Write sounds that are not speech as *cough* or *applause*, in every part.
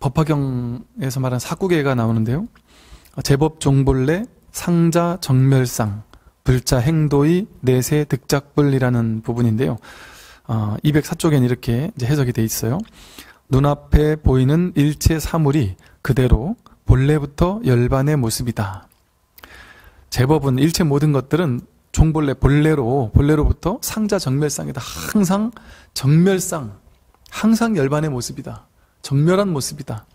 법화경에서 말한 사구계가 나오는데요. 제법 종벌레 상자 정멸상 불자 행도의 내세 득작불이라는 부분인데요. 어, 204쪽엔 이렇게 해석이 돼 있어요. 눈앞에 보이는 일체 사물이 그대로 본래부터 열반의 모습이다. 제법은 일체 모든 것들은 종벌레 본래로 본래로부터 상자 정멸상이다. 항상 정멸상, 항상 열반의 모습이다. 정멸한 모습이다.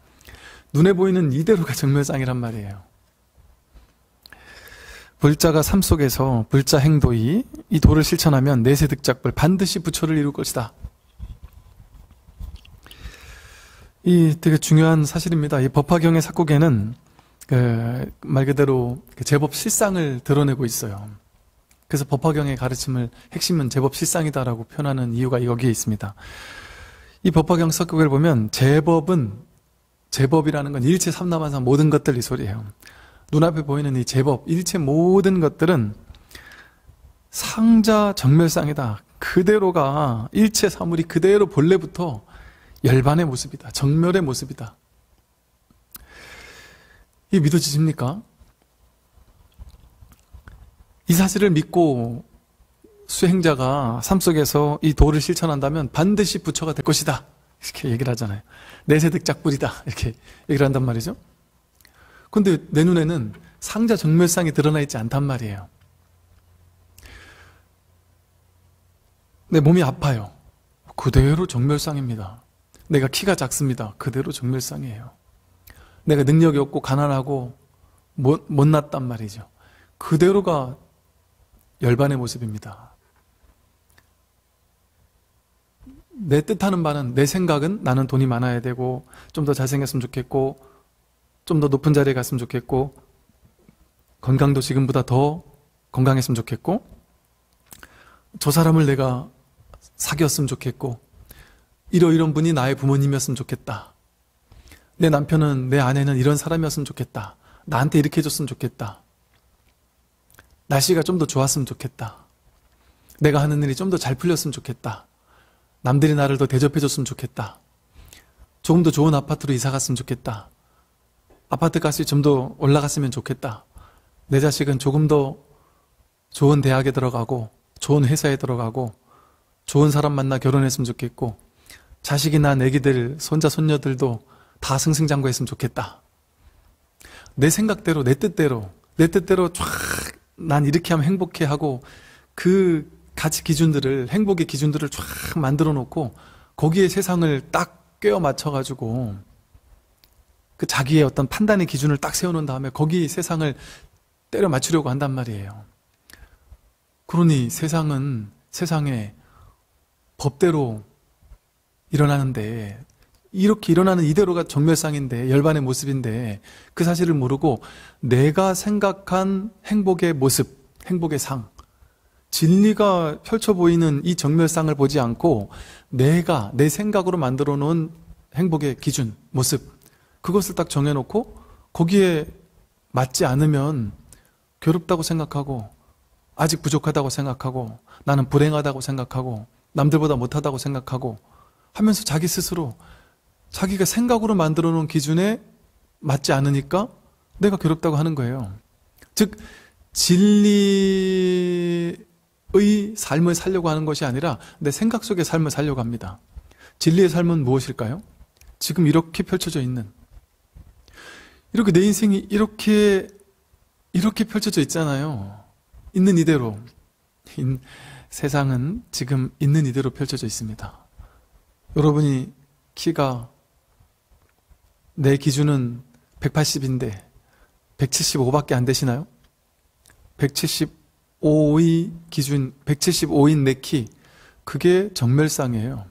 눈에 보이는 이대로가 정멸상이란 말이에요. 불자가 삶 속에서 불자 행도이 이 도를 실천하면 내세 득작불 반드시 부처를 이룰 것이다. 이 되게 중요한 사실입니다. 이 법화경의 삭곡에는 그말 그대로 그 제법 실상을 드러내고 있어요. 그래서 법화경의 가르침을 핵심은 제법 실상이다라고 표현하는 이유가 여기에 있습니다. 이 법화경 석극을 보면 제법은 제법이라는 건 일체 삼남한상 모든 것들 이 소리예요. 눈앞에 보이는 이 제법 일체 모든 것들은 상자 정멸상이다. 그대로가 일체 사물이 그대로 본래부터 열반의 모습이다. 정멸의 모습이다. 이 믿어지십니까? 이 사실을 믿고 수행자가 삶 속에서 이 도를 실천한다면 반드시 부처가 될 것이다. 이렇게 얘기를 하잖아요. 내세득 작불이다. 이렇게 얘기를 한단 말이죠. 근데 내 눈에는 상자 정멸상이 드러나 있지 않단 말이에요. 내 몸이 아파요. 그대로 정멸상입니다. 내가 키가 작습니다. 그대로 정멸상이에요. 내가 능력이 없고 가난하고 못, 못났단 말이죠. 그대로가 열반의 모습입니다. 내 뜻하는 바는 내 생각은 나는 돈이 많아야 되고 좀 더 잘생겼으면 좋겠고 좀 더 높은 자리에 갔으면 좋겠고 건강도 지금보다 더 건강했으면 좋겠고 저 사람을 내가 사귀었으면 좋겠고 이러이런 분이 나의 부모님이었으면 좋겠다 내 남편은 내 아내는 이런 사람이었으면 좋겠다 나한테 이렇게 해줬으면 좋겠다 날씨가 좀 더 좋았으면 좋겠다 내가 하는 일이 좀 더 잘 풀렸으면 좋겠다 남들이 나를 더 대접해줬으면 좋겠다. 조금 더 좋은 아파트로 이사 갔으면 좋겠다. 아파트 값이 좀 더 올라갔으면 좋겠다. 내 자식은 조금 더 좋은 대학에 들어가고, 좋은 회사에 들어가고, 좋은 사람 만나 결혼했으면 좋겠고, 자식이 나내기들 손자, 손녀들도 다 승승장구했으면 좋겠다. 내 생각대로, 내 뜻대로, 내 뜻대로 쫙난 이렇게 하면 행복해 하고, 그 가치 기준들을 행복의 기준들을 쫙 만들어 놓고 거기에 세상을 딱 꿰어 맞춰 가지고 그 자기의 어떤 판단의 기준을 딱 세워 놓은 다음에 거기 세상을 때려 맞추려고 한단 말이에요. 그러니 세상은 세상에 법대로 일어나는데 이렇게 일어나는 이대로가 정멸상인데 열반의 모습인데 그 사실을 모르고 내가 생각한 행복의 모습, 행복의 상 진리가 펼쳐 보이는 이 정멸상을 보지 않고 내가 내 생각으로 만들어 놓은 행복의 기준, 모습 그것을 딱 정해 놓고 거기에 맞지 않으면 괴롭다고 생각하고 아직 부족하다고 생각하고 나는 불행하다고 생각하고 남들보다 못하다고 생각하고 하면서 자기 스스로 자기가 생각으로 만들어 놓은 기준에 맞지 않으니까 내가 괴롭다고 하는 거예요. 즉 진리 진리의 삶을 살려고 하는 것이 아니라 내 생각 속의 삶을 살려고 합니다. 진리의 삶은 무엇일까요? 지금 이렇게 펼쳐져 있는 이렇게 내 인생이 이렇게 이렇게 펼쳐져 있잖아요. 있는 이대로 인, 세상은 지금 있는 이대로 펼쳐져 있습니다. 여러분이 키가 내 기준은 180인데 175밖에 안 되시나요? 175 175의 기준, 175인 내 키, 그게 정멸상이에요.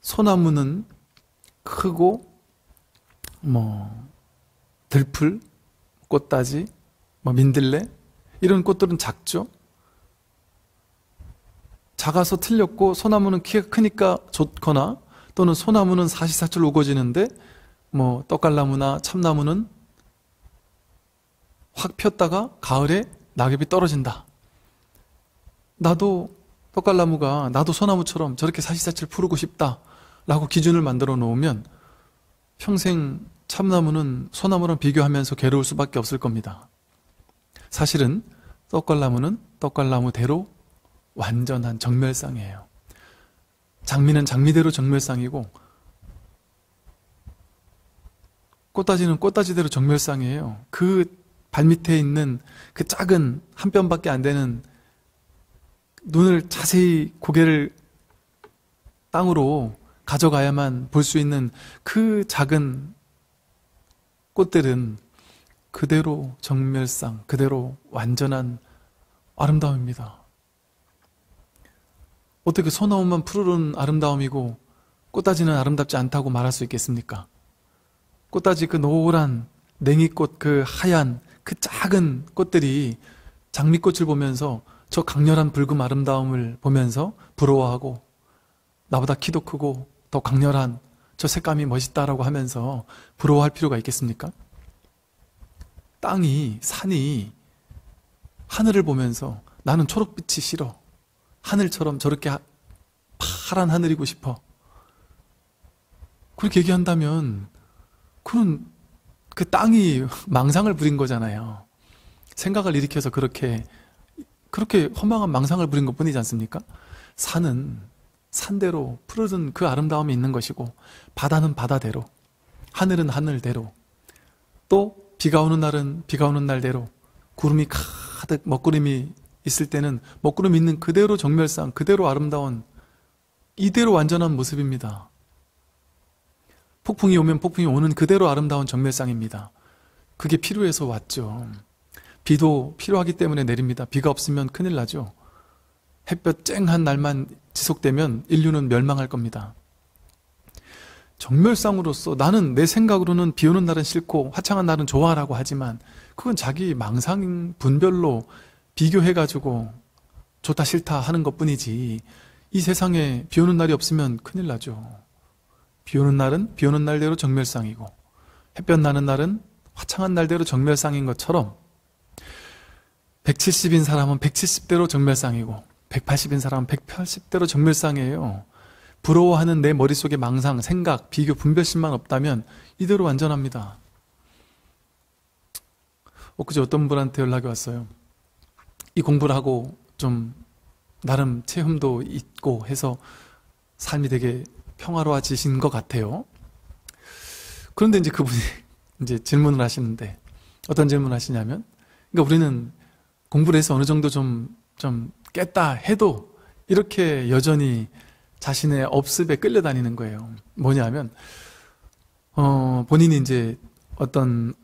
소나무는 크고, 뭐, 들풀, 꽃다지, 뭐, 민들레, 이런 꽃들은 작죠? 작아서 틀렸고, 소나무는 키가 크니까 좋거나, 또는 소나무는 사시사철 우거지는데, 뭐, 떡갈나무나 참나무는 확 폈다가 가을에 낙엽이 떨어진다. 나도 떡갈나무가 나도 소나무처럼 저렇게 사시사철 푸르고 싶다. 라고 기준을 만들어 놓으면 평생 참나무는 소나무랑 비교하면서 괴로울 수밖에 없을 겁니다. 사실은 떡갈나무는 떡갈나무대로 완전한 정멸상이에요. 장미는 장미대로 정멸상이고 꽃다지는 꽃다지대로 정멸상이에요. 그 발밑에 있는 그 작은 한 뼘밖에 안 되는 눈을 자세히 고개를 땅으로 가져가야만 볼 수 있는 그 작은 꽃들은 그대로 정멸상, 그대로 완전한 아름다움입니다. 어떻게 소나무만 푸르른 아름다움이고 꽃다지는 아름답지 않다고 말할 수 있겠습니까? 꽃다지 그 노란 냉이꽃 그 하얀 그 작은 꽃들이 장미꽃을 보면서 저 강렬한 붉은 아름다움을 보면서 부러워하고 나보다 키도 크고 더 강렬한 저 색감이 멋있다라고 하면서 부러워할 필요가 있겠습니까? 땅이, 산이 하늘을 보면서 나는 초록빛이 싫어. 하늘처럼 저렇게 파란 하늘이고 싶어. 그렇게 얘기한다면 그는 그 땅이 망상을 부린 거잖아요. 생각을 일으켜서 그렇게 그렇게 허망한 망상을 부린 것 뿐이지 않습니까? 산은 산대로 푸르른 그 아름다움이 있는 것이고 바다는 바다대로 하늘은 하늘대로 또 비가 오는 날은 비가 오는 날대로 구름이 가득 먹구름이 있을 때는 먹구름 있는 그대로 정멸상 그대로 아름다운 이대로 완전한 모습입니다. 폭풍이 오면 폭풍이 오는 그대로 아름다운 정멸상입니다. 그게 필요해서 왔죠. 비도 필요하기 때문에 내립니다. 비가 없으면 큰일 나죠. 햇볕 쨍한 날만 지속되면 인류는 멸망할 겁니다. 정멸상으로서 나는 내 생각으로는 비 오는 날은 싫고 화창한 날은 좋아라고 하지만 그건 자기 망상 분별로 비교해가지고 좋다 싫다 하는 것 뿐이지 이 세상에 비 오는 날이 없으면 큰일 나죠. 비 오는 날은 비 오는 날대로 정멸상이고 햇볕 나는 날은 화창한 날대로 정멸상인 것처럼 170인 사람은 170대로 정멸상이고 180인 사람은 180대로 정멸상이에요. 부러워하는 내 머릿속에 망상, 생각, 비교, 분별심만 없다면 이대로 완전합니다. 엊그제 어, 어떤 분한테 연락이 왔어요. 이 공부를 하고 좀 나름 체험도 있고 해서 삶이 되게 평화로워지신 것 같아요. 그런데 이제 그분이 *laughs* 이제 질문을 하시는데 어떤 질문을 하시냐면 그러니까 우리는 공부를 해서 어느 정도 좀, 좀 깼다 해도 이렇게 여전히 자신의 업습에 끌려다니는 거예요. 뭐냐면, 어, 본인이 이제 어떤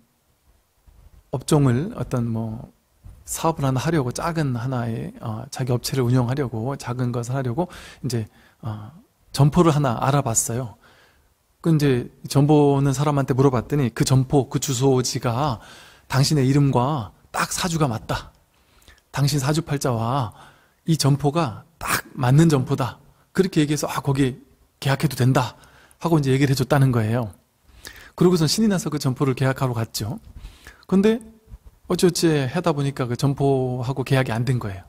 업종을 어떤 뭐 사업을 하나 하려고 작은 하나의 어, 자기 업체를 운영하려고 작은 것을 하려고 이제 어, 점포를 하나 알아봤어요. 그 이제 점포 는 사람한테 물어봤더니 그 점포, 그 주소지가 당신의 이름과 딱 사주가 맞다. 당신 사주팔자와 이 점포가 딱 맞는 점포다. 그렇게 얘기해서 아 거기 계약해도 된다 하고 이제 얘기를 해줬다는 거예요. 그러고선 신이 나서 그 점포를 계약하러 갔죠. 근데 어찌어찌 하다 보니까 그 점포하고 계약이 안 된 거예요.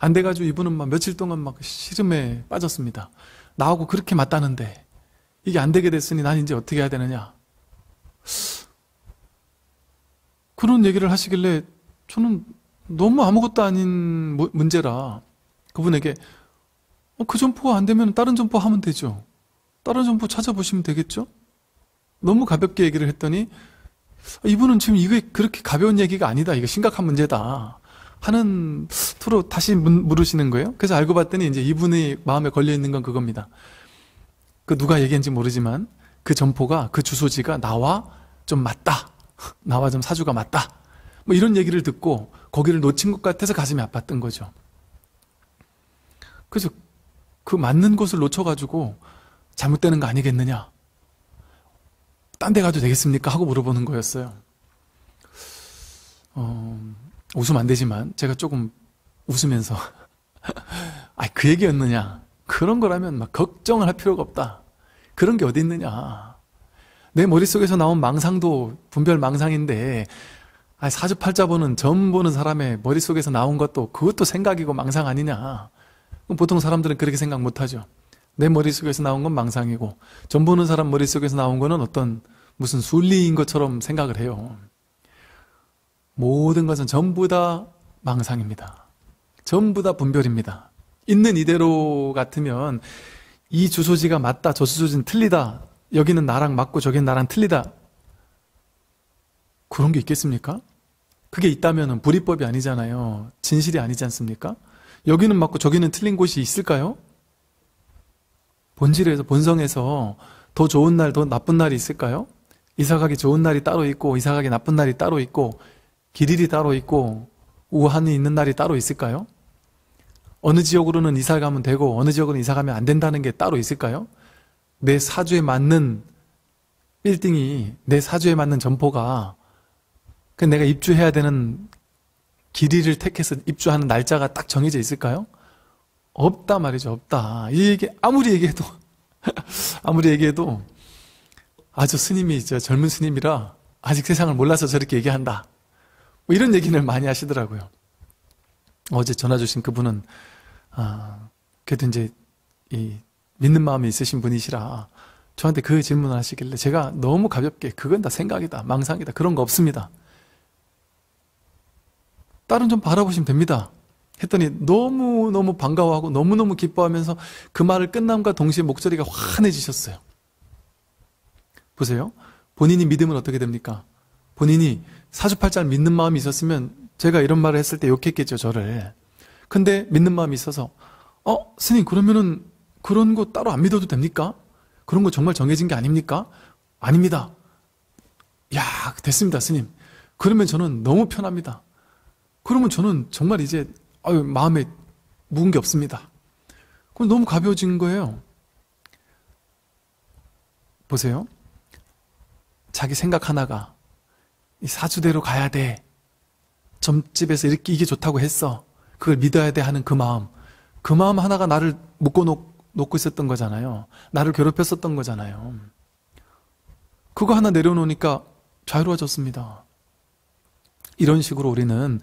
안 돼가지고 이분은 막 며칠 동안 막 시름에 빠졌습니다. 나하고 그렇게 맞다는데 이게 안 되게 됐으니 난 이제 어떻게 해야 되느냐 그런 얘기를 하시길래 저는 너무 아무것도 아닌 문제라 그분에게 어, 그 점포가 안 되면 다른 점포 하면 되죠 다른 점포 찾아보시면 되겠죠 너무 가볍게 얘기를 했더니 아, 이분은 지금 이게 그렇게 가벼운 얘기가 아니다 이거 심각한 문제다 하는 투로 다시 물으시는 거예요. 그래서 알고 봤더니 이제 이분의 마음에 걸려 있는 건 그겁니다. 그 누가 얘기했는지 모르지만 그 점포가 그 주소지가 나와 좀 맞다. *laughs* 나와 좀 사주가 맞다. 뭐 이런 얘기를 듣고 거기를 놓친 것 같아서 가슴이 아팠던 거죠. 그래서 그 맞는 곳을 놓쳐가지고 잘못되는 거 아니겠느냐. 딴 데 가도 되겠습니까? 하고 물어보는 거였어요. 어, 웃으면 안 되지만 제가 조금 웃으면서 *laughs* 아, 그 얘기였느냐. 그런 거라면 막 걱정을 할 필요가 없다. 그런 게 어디 있느냐. 내 머릿속에서 나온 망상도 분별 망상인데 아, 사주팔자 보는 점 보는 사람의 머릿속에서 나온 것도 그것도 생각이고 망상 아니냐. 보통 사람들은 그렇게 생각 못하죠. 내 머릿속에서 나온 건 망상이고 전 보는 사람 머릿속에서 나온 거는 어떤 무슨 순리인 것처럼 생각을 해요. 모든 것은 전부 다 망상입니다. 전부 다 분별입니다. 있는 이대로 같으면 이 주소지가 맞다, 저 주소지는 틀리다, 여기는 나랑 맞고 저기는 나랑 틀리다. 그런 게 있겠습니까? 그게 있다면 불이법이 아니잖아요. 진실이 아니지 않습니까? 여기는 맞고 저기는 틀린 곳이 있을까요? 본질에서, 본성에서 더 좋은 날, 더 나쁜 날이 있을까요? 이사 가기 좋은 날이 따로 있고, 이사 가기 나쁜 날이 따로 있고, 기릴이 따로 있고 우한이 있는 날이 따로 있을까요? 어느 지역으로는 이사 가면 되고 어느 지역으로는 이사 가면 안 된다는 게 따로 있을까요? 내 사주에 맞는 빌딩이 내 사주에 맞는 점포가 그 내가 입주해야 되는 길이를 택해서 입주하는 날짜가 딱 정해져 있을까요? 없다 말이죠. 없다. 이 얘기 아무리 얘기해도 *laughs* 아무리 얘기해도 아주 스님이 저 젊은 스님이라 아직 세상을 몰라서 저렇게 얘기한다. 뭐 이런 얘기를 많이 하시더라고요. 어제 전화 주신 그분은 아, 그래도 이제 이 믿는 마음이 있으신 분이시라 저한테 그 질문을 하시길래 제가 너무 가볍게 그건 다 생각이다, 망상이다 그런 거 없습니다. 딸은 좀 바라보시면 됩니다. 했더니 너무너무 반가워하고 너무너무 기뻐하면서 그 말을 끝남과 동시에 목소리가 환해지셨어요. 보세요. 본인이 믿으면 어떻게 됩니까? 본인이 사주팔자를 믿는 마음이 있었으면 제가 이런 말을 했을 때 욕했겠죠, 저를. 근데 믿는 마음이 있어서, 어, 스님, 그러면은 그런 거 따로 안 믿어도 됩니까? 그런 거 정말 정해진 게 아닙니까? 아닙니다. 야, 됐습니다, 스님. 그러면 저는 너무 편합니다. 그러면 저는 정말 이제, 아유, 마음에 묵은게 없습니다. 그럼 너무 가벼워진 거예요. 보세요. 자기 생각 하나가 이 사주대로 가야 돼. 점집에서 이렇게 이게 좋다고 했어. 그걸 믿어야 돼 하는 그 마음. 그 마음 하나가 나를 묶어 놓고 있었던 거잖아요. 나를 괴롭혔었던 거잖아요. 그거 하나 내려놓으니까 자유로워졌습니다. 이런 식으로 우리는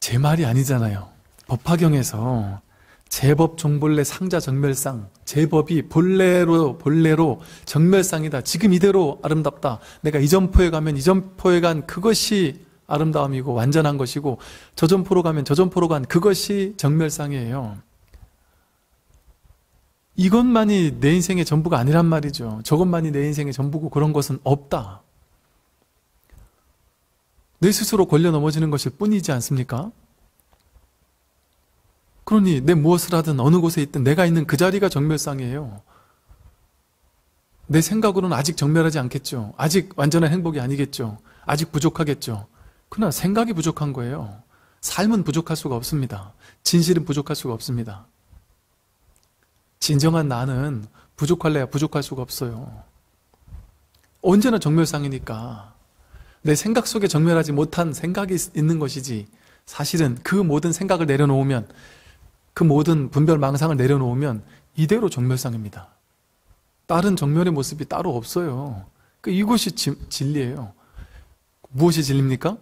제 말이 아니잖아요. 법화경에서 제법 종벌레 상자 정멸상 제법이 본래로 본래로 정멸상이다 지금 이대로 아름답다 내가 이 점포에 가면 이 점포에 간 그것이 아름다움이고 완전한 것이고 저 점포로 가면 저 점포로 간 그것이 정멸상이에요 이것만이 내 인생의 전부가 아니란 말이죠 저것만이 내 인생의 전부고 그런 것은 없다 내 스스로 걸려 넘어지는 것일 뿐이지 않습니까? 그러니 내 무엇을 하든 어느 곳에 있든 내가 있는 그 자리가 정멸상이에요. 내 생각으로는 아직 정멸하지 않겠죠. 아직 완전한 행복이 아니겠죠. 아직 부족하겠죠. 그러나 생각이 부족한 거예요. 삶은 부족할 수가 없습니다. 진실은 부족할 수가 없습니다. 진정한 나는 부족할래야 부족할 수가 없어요. 언제나 정멸상이니까 내 생각 속에 정멸하지 못한 생각이 있는 것이지 사실은 그 모든 생각을 내려놓으면 그 모든 분별 망상을 내려놓으면 이대로 정멸상입니다. 다른 정멸의 모습이 따로 없어요. 그 이것이 지, 진리예요. 무엇이 진리입니까?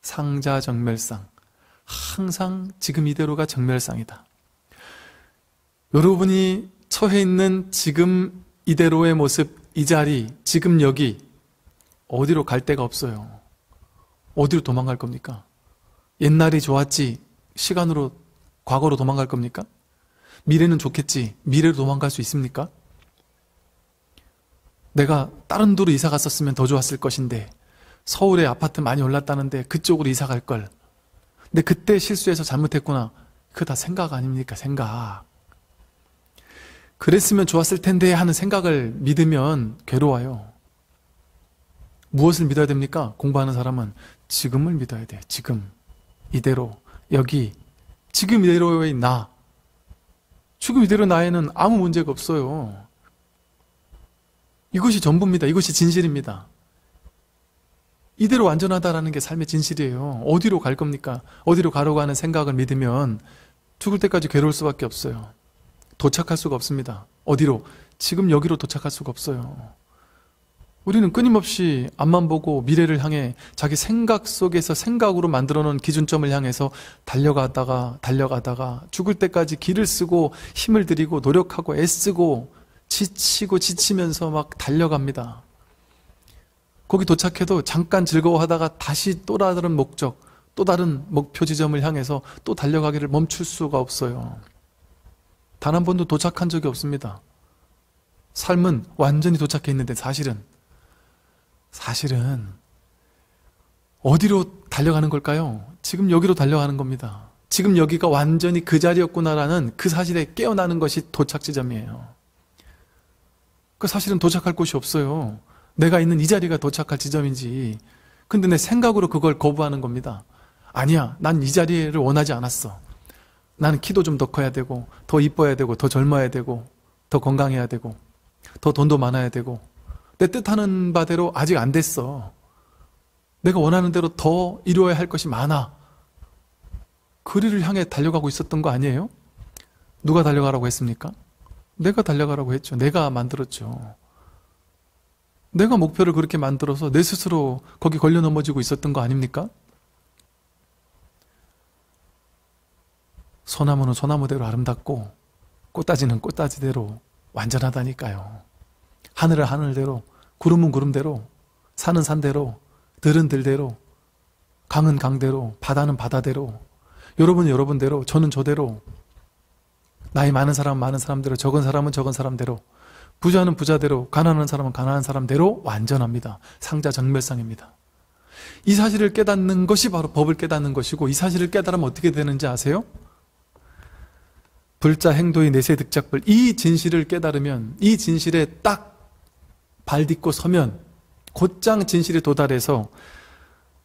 상자 정멸상. 항상 지금 이대로가 정멸상이다. 여러분이 처해 있는 지금 이대로의 모습, 이 자리, 지금 여기 어디로 갈 데가 없어요. 어디로 도망갈 겁니까? 옛날이 좋았지 시간으로 과거로 도망갈 겁니까? 미래는 좋겠지. 미래로 도망갈 수 있습니까? 내가 다른 도로 이사 갔었으면 더 좋았을 것인데 서울에 아파트 많이 올랐다는데 그쪽으로 이사 갈 걸. 근데 그때 실수해서 잘못했구나. 그거 다 생각 아닙니까? 생각. 그랬으면 좋았을 텐데 하는 생각을 믿으면 괴로워요. 무엇을 믿어야 됩니까? 공부하는 사람은 지금을 믿어야 돼. 지금. 이대로. 여기. 지금 이대로의 나. 지금 이대로 나에는 아무 문제가 없어요. 이것이 전부입니다. 이것이 진실입니다. 이대로 완전하다라는 게 삶의 진실이에요. 어디로 갈 겁니까? 어디로 가려고 하는 생각을 믿으면 죽을 때까지 괴로울 수밖에 없어요. 도착할 수가 없습니다. 어디로? 지금 여기로 도착할 수가 없어요. 우리는 끊임없이 앞만 보고 미래를 향해 자기 생각 속에서 생각으로 만들어 놓은 기준점을 향해서 달려가다가 달려가다가 죽을 때까지 길을 쓰고 힘을 들이고 노력하고 애쓰고 지치고 지치면서 막 달려갑니다. 거기 도착해도 잠깐 즐거워하다가 다시 또 다른 목적, 또 다른 목표 지점을 향해서 또 달려가기를 멈출 수가 없어요. 단 한 번도 도착한 적이 없습니다. 삶은 완전히 도착해 있는데 사실은 사실은 어디로 달려가는 걸까요? 지금 여기로 달려가는 겁니다. 지금 여기가 완전히 그 자리였구나라는 그 사실에 깨어나는 것이 도착 지점이에요. 그 사실은 도착할 곳이 없어요. 내가 있는 이 자리가 도착할 지점인지. 근데 내 생각으로 그걸 거부하는 겁니다. 아니야, 난 이 자리를 원하지 않았어. 나는 키도 좀 더 커야 되고, 더 이뻐야 되고, 더 젊어야 되고, 더 건강해야 되고, 더 돈도 많아야 되고, 내 뜻하는 바대로 아직 안 됐어. 내가 원하는 대로 더 이루어야 할 것이 많아. 그리를 향해 달려가고 있었던 거 아니에요? 누가 달려가라고 했습니까? 내가 달려가라고 했죠. 내가 만들었죠. 내가 목표를 그렇게 만들어서 내 스스로 거기 걸려 넘어지고 있었던 거 아닙니까? 소나무는 소나무대로 아름답고 꽃다지는 꽃다지대로 완전하다니까요. 하늘은 하늘대로 구름은 구름대로, 산은 산대로, 들은 들대로, 강은 강대로, 바다는 바다대로, 여러분 여러분대로, 저는 저대로, 나이 많은 사람은 많은 사람대로, 적은 사람은 적은 사람대로, 부자는 부자대로, 가난한 사람은 가난한 사람대로 완전합니다. 상자 정멸상입니다이 사실을 깨닫는 것이 바로 법을 깨닫는 것이고, 이 사실을 깨달으면 어떻게 되는지 아세요? 불자 행도의 내세 득작불. 이 진실을 깨달으면, 이 진실에 딱발 딛고 서면 곧장 진실에 도달해서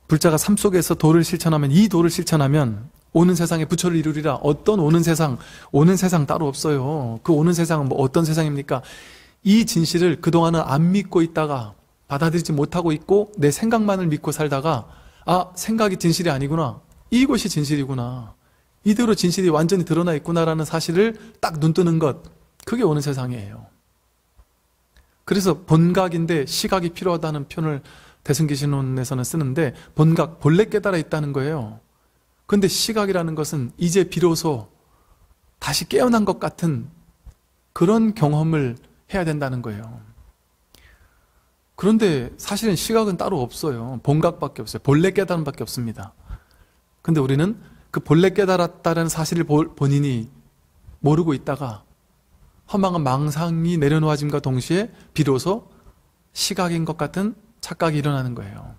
불자가 삶 속에서 도를 실천하면 이 도를 실천하면 오는 세상에 부처를 이루리라. 어떤 오는 세상, 오는 세상 따로 없어요. 그 오는 세상은 뭐 어떤 세상입니까? 이 진실을 그동안은 안 믿고 있다가 받아들이지 못하고 있고 내 생각만을 믿고 살다가 아, 생각이 진실이 아니구나. 이곳이 진실이구나. 이대로 진실이 완전히 드러나 있구나라는 사실을 딱눈 뜨는 것. 그게 오는 세상이에요. 그래서 본각인데 시각이 필요하다는 표현을 대승기신론에서는 쓰는데 본각 본래 깨달아 있다는 거예요. 근데 시각이라는 것은 이제 비로소 다시 깨어난 것 같은 그런 경험을 해야 된다는 거예요. 그런데 사실은 시각은 따로 없어요. 본각밖에 없어요. 본래 깨달음밖에 없습니다. 근데 우리는 그 본래 깨달았다는 사실을 본인이 모르고 있다가 허망한 망상이 내려놓아짐과 동시에 비로소 시각인 것 같은 착각이 일어나는 거예요.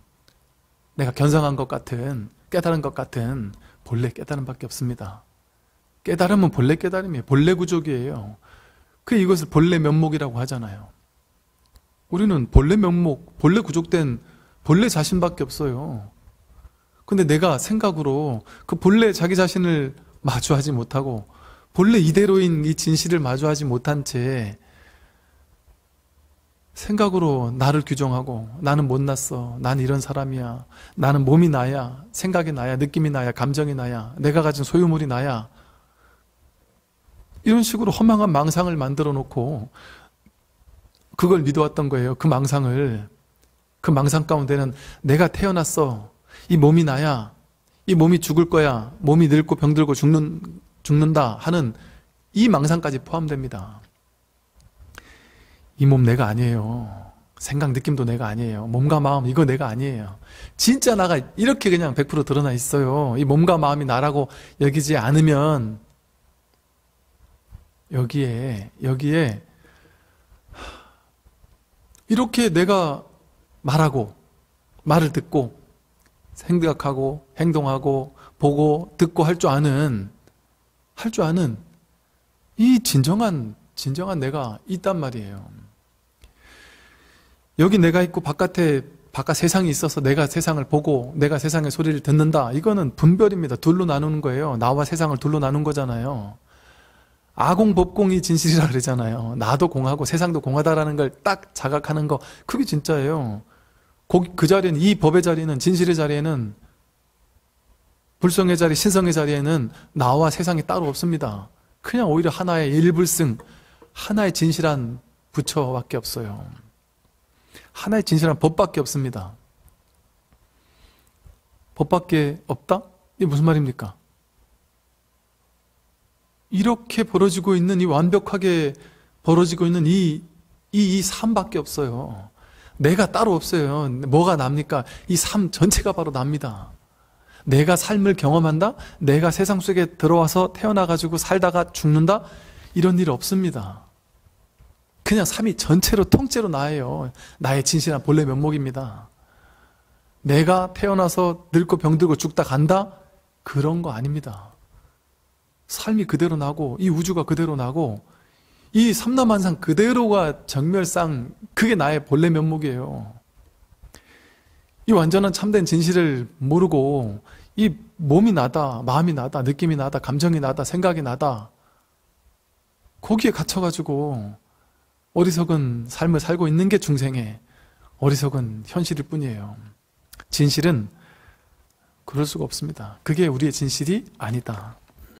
내가 견성한 것 같은, 깨달은 것 같은 본래 깨달음밖에 없습니다. 깨달음은 본래 깨달음이에요. 본래 구족이에요. 그 이것을 본래 면목이라고 하잖아요. 우리는 본래 면목, 본래 구족된 본래 자신밖에 없어요. 근데 내가 생각으로 그 본래 자기 자신을 마주하지 못하고 본래 이대로인 이 진실을 마주하지 못한 채 생각으로 나를 규정하고 나는 못났어. 난 이런 사람이야. 나는 몸이 나야. 생각이 나야. 느낌이 나야. 감정이 나야. 내가 가진 소유물이 나야. 이런 식으로 허망한 망상을 만들어 놓고 그걸 믿어왔던 거예요. 그 망상을. 그 망상 가운데는 내가 태어났어. 이 몸이 나야. 이 몸이 죽을 거야. 몸이 늙고 병들고 죽는 죽는다 하는 이 망상까지 포함됩니다. 이 몸 내가 아니에요. 생각 느낌도 내가 아니에요. 몸과 마음 이거 내가 아니에요. 진짜 나가 이렇게 그냥 100% 드러나 있어요. 이 몸과 마음이 나라고 여기지 않으면 여기에 여기에 이렇게 내가 말하고 말을 듣고 생각하고 행동하고 보고 듣고 할 줄 아는 할줄 아는 이 진정한 진정한 내가 있단 말이에요. 여기 내가 있고 바깥에 바깥 세상이 있어서 내가 세상을 보고 내가 세상의 소리를 듣는다. 이거는 분별입니다. 둘로 나누는 거예요. 나와 세상을 둘로 나눈 거잖아요. 아공 법공이 진실이라 그러잖아요. 나도 공하고 세상도 공하다라는 걸 딱 자각하는 거 그게 진짜예요. 그 자리는 이 법의 자리는 진실의 자리에는 불성의 자리, 신성의 자리에는 나와 세상이 따로 없습니다. 그냥 오히려 하나의 일불승, 하나의 진실한 부처밖에 없어요. 하나의 진실한 법밖에 없습니다. 법밖에 없다? 이게 무슨 말입니까? 이렇게 벌어지고 있는 이 완벽하게 벌어지고 있는 이, 이, 이 삶밖에 없어요. 내가 따로 없어요. 뭐가 납니까? 이 삶 전체가 바로 납니다. 내가 삶을 경험한다? 내가 세상 속에 들어와서 태어나가지고 살다가 죽는다? 이런 일 없습니다. 그냥 삶이 전체로 통째로 나예요. 나의 진실한 본래 면목입니다. 내가 태어나서 늙고 병들고 죽다 간다? 그런 거 아닙니다. 삶이 그대로 나고, 이 우주가 그대로 나고, 이 삼남한상 그대로가 정멸상, 그게 나의 본래 면목이에요. 이 완전한 참된 진실을 모르고 이 몸이 나다, 마음이 나다, 느낌이 나다, 감정이 나다, 생각이 나다. 거기에 갇혀가지고 어리석은 삶을 살고 있는 게 중생의 어리석은 현실일 뿐이에요. 진실은 그럴 수가 없습니다. 그게 우리의 진실이 아니다.